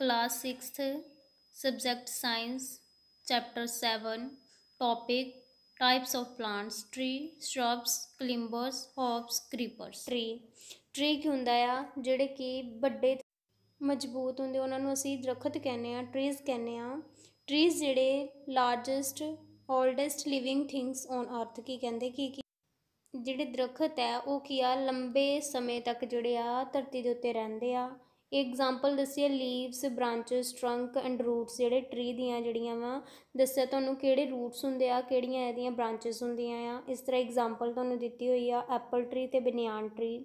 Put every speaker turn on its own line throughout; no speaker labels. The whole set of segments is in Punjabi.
Class 6th subject science chapter 7 topic types of plants tree shrubs climbers hops creepers tree tree ਕੀ ਹੁੰਦਾ ਆ ਜਿਹੜੇ ਕਿ ਵੱਡੇ ਮਜ਼ਬੂਤ ਹੁੰਦੇ ਉਹਨਾਂ ਨੂੰ ਅਸੀਂ ਦਰਖਤ ਕਹਿੰਦੇ ਆ ਟਰੀਜ਼ ਕਹਿੰਦੇ ਆ ਟਰੀਜ਼ ਜਿਹੜੇ largest oldest living things on earth ਕੀ ਕਹਿੰਦੇ ਕੀ ਕੀ ਜਿਹੜੇ ਦਰਖਤ ਹੈ ਉਹ ਕੀ ਆ ਲੰਬੇ ਸਮੇਂ ਤੱਕ ਜਿਹੜੇ ਆ ਧਰਤੀ ਦੇ ਉੱਤੇ ਰਹਿੰਦੇ ਆ ਇਹ ਐਗਜ਼ਾਮਪਲ ਦੱਸੀ ਹੈ leaves branches trunk and roots ਜਿਹੜੇ ਟ੍ਰੀ ਦੀਆਂ ਜਿਹੜੀਆਂ ਵਾ ਦੱਸਿਆ ਤੁਹਾਨੂੰ ਕਿਹੜੇ ਰੂਟਸ ਹੁੰਦੇ ਆ ਕਿਹੜੀਆਂ ਇਹਦੀਆਂ ਬ੍ਰਾਂਚਸ ਹੁੰਦੀਆਂ ਆ ਇਸ ਤਰ੍ਹਾਂ ਐਗਜ਼ਾਮਪਲ ਤੁਹਾਨੂੰ ਦਿੱਤੀ ਹੋਈ ਆ ਐਪਲ ਟ੍ਰੀ ਤੇ banyan tree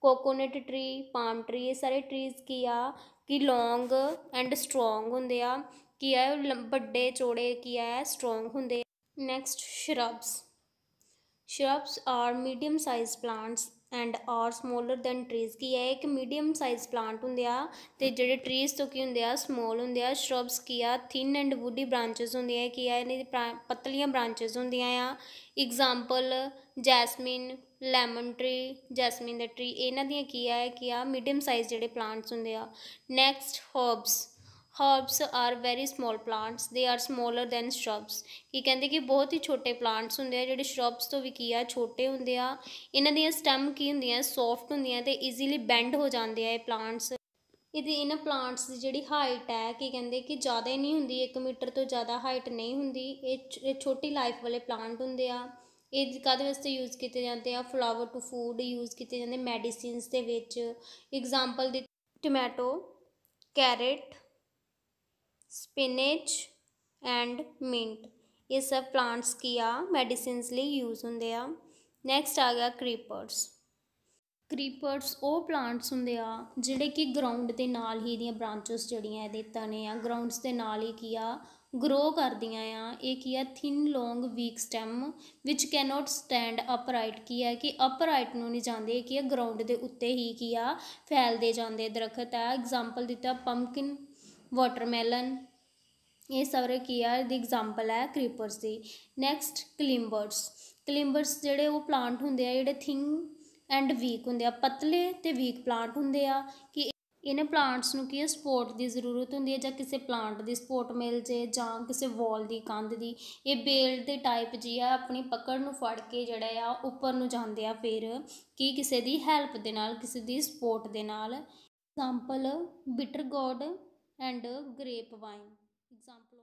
coconut tree palm tree ਇਹ ਸਾਰੇ ਟ੍ਰੀਜ਼ ਕੀ ਆ ਕਿ ਲੌਂਗ ਐਂਡ ਸਟਰੋਂਗ ਹੁੰਦੇ ਆ ਕੀ ਆ ਵੱਡੇ ਚੋੜੇ ਕੀ ਆ ਸਟਰੋਂਗ ਹੁੰਦੇ next shrubs shrubs are medium size plants and are smaller than trees ਕੀ ਹੈ ਇੱਕ ਮੀਡੀਅਮ ਸਾਈਜ਼ ਪਲਾਂਟ ਹੁੰਦੇ ਆ ਤੇ ਜਿਹੜੇ ਟਰੀਜ਼ ਤੋਂ ਕੀ ਹੁੰਦੇ ਆ ਸਮਾਲ ਹੁੰਦੇ ਆ ਸ਼ਰਬਸ ਕੀ ਆ ਥਿਨ ਐਂਡ ਵੁੱਡੀ ਬ੍ਰਾਂਚਸ ਹੁੰਦੀਆਂ ਹੈ ਕੀ ਆ ਇਹਨਾਂ ਦੀ ਪਤਲੀਆਂ ਬ੍ਰਾਂਚਸ ਹੁੰਦੀਆਂ ਆ example jasmine lemon tree jasmine ਦਾ ਟਰੀ ਇਹਨਾਂ ਦੀਆਂ ਕੀ ਆ ਕਿ ਆ ਮੀਡੀਅਮ ਸਾਈਜ਼ ਜਿਹੜੇ ਪਲਾਂਟਸ ਹੁੰਦੇ ਆ next herbs herbs are very small plants they are smaller than shrubs ਕੀ ਕਹਿੰਦੇ ਕਿ ਬਹੁਤ ਹੀ ਛੋਟੇ ਪਲਾਂਟਸ ਹੁੰਦੇ ਆ ਜਿਹੜੇ ਸ਼ਰਬਸ ਤੋਂ ਵੀ ਕੀ ਆ ਛੋਟੇ ਹੁੰਦੇ ਆ ਇਹਨਾਂ ਦੀਆਂ ਸਟੈਮ ਕੀ ਹੁੰਦੀਆਂ ਸੌਫਟ ਹੁੰਦੀਆਂ ਤੇ ਈਜ਼ੀਲੀ ਬੈਂਡ ਹੋ ਜਾਂਦੇ ਆ ਇਹ ਪਲਾਂਟਸ ਇਹਦੀ ਇਹਨਾਂ ਪਲਾਂਟਸ ਦੀ ਜਿਹੜੀ ਹਾਈਟ ਹੈ ਕੀ ਕਹਿੰਦੇ ਕਿ ਜ਼ਿਆਦਾ ਨਹੀਂ ਹੁੰਦੀ 1 ਮੀਟਰ ਤੋਂ ਜ਼ਿਆਦਾ ਹਾਈਟ ਨਹੀਂ ਹੁੰਦੀ ਇਹ ਛੋਟੀ ਲਾਈਫ ਵਾਲੇ ਪਲਾਂਟ ਹੁੰਦੇ ਆ ਇਹ ਕਾਦੇ ਵਾਸਤੇ ਯੂਜ਼ ਕੀਤੇ ਜਾਂਦੇ ਆ ਫਲਾਵਰ ਟੂ ਫੂਡ ਯੂਜ਼ ਕੀਤੇ ਜਾਂਦੇ ਮੈਡੀਸਿਨਸ ਦੇ ਵਿੱਚ ਐਗਜ਼ਾਮਪਲ ਦੇ tomato carrot spinach and mint ਇਹ ਸਭ ਪਲਾਂਟਸ ਕੀ ਆ ਮੈਡੀਸਿਨਸ ਲਈ ਯੂਜ਼ ਹੁੰਦੇ ਆ ਨੈਕਸਟ ਆ ਗਿਆ ਕ੍ਰੀਪਰਸ ਕ੍ਰੀਪਰਸ ਉਹ ਪਲਾਂਟਸ ਹੁੰਦੇ ਆ ਜਿਹੜੇ ਕਿ ਗਰਾਊਂਡ ਦੇ ਨਾਲ ਹੀ ਦੀਆਂ ਬ੍ਰਾਂਚਸ ਜਿਹੜੀਆਂ ਇਹਦੇ ਤਣੇ ਆ ਗਰਾਊਂਡਸ ਦੇ ਨਾਲ ਹੀ ਕੀ ਆ ਗਰੋ ਕਰਦੀਆਂ ਆ ਇਹ ਕੀ ਆ thin long weak stem which cannot stand upright ਕੀ ਆ ਕਿ ਅਪਰਾਈਟ ਨੂੰ ਨਹੀਂ ਜਾਂਦੇ ਕਿ ਇਹ ਗਰਾਊਂਡ ਦੇ ਉੱਤੇ ਹੀ ਕੀ ਆ ਫੈਲਦੇ ਜਾਂਦੇ ਦਰਖਤ ਆ ਐਗਜ਼ਾਮਪਲ ਦਿੱਤਾ ਪੰਪਕਿਨ ਵਾਟਰਮੈਲਨ ਇਹ ਸਾਰੇ ਕੀ ਆ ਦੀ ਐਗਜ਼ਾਮਪਲ ਹੈ ਕ੍ਰੀਪਰਸ ਦੀ ਨੈਕਸਟ ਕਲਿੰਬਰਸ ਕਲਿੰਬਰਸ ਜਿਹੜੇ ਉਹ ਪਲਾਂਟ ਹੁੰਦੇ ਆ ਜਿਹੜੇ ਥਿੰਗ ਐਂਡ ਵੀਕ ਹੁੰਦੇ ਆ ਪਤਲੇ ਤੇ ਵੀਕ ਪਲਾਂਟ ਹੁੰਦੇ ਆ ਕਿ ਇਹਨਾਂ ਪਲਾਂਟਸ ਨੂੰ ਕੀ ਸਪੋਰਟ ਦੀ ਜ਼ਰੂਰਤ ਹੁੰਦੀ ਹੈ ਜਾਂ ਕਿਸੇ ਪਲਾਂਟ ਦੀ ਸਪੋਰਟ ਮਿਲ ਜੇ ਜਾਂ ਕਿਸੇ ਵਾਲ ਦੀ ਕੰਧ ਦੀ ਇਹ ਬੇਲ ਦੇ ਟਾਈਪ ਜੀ ਆ ਆਪਣੀ ਪਕੜ ਨੂੰ ਫੜ ਕੇ ਜਿਹੜਾ ਆ ਉੱਪਰ ਨੂੰ ਜਾਂਦੇ ਆ ਫਿਰ ਕੀ ਕਿਸੇ ਦੀ ਹੈਲਪ ਦੇ ਨਾਲ ਕਿਸੇ ਦੀ ਸਪੋਰਟ ਦੇ ਨਾਲ example bitter gourd and grape wine. Example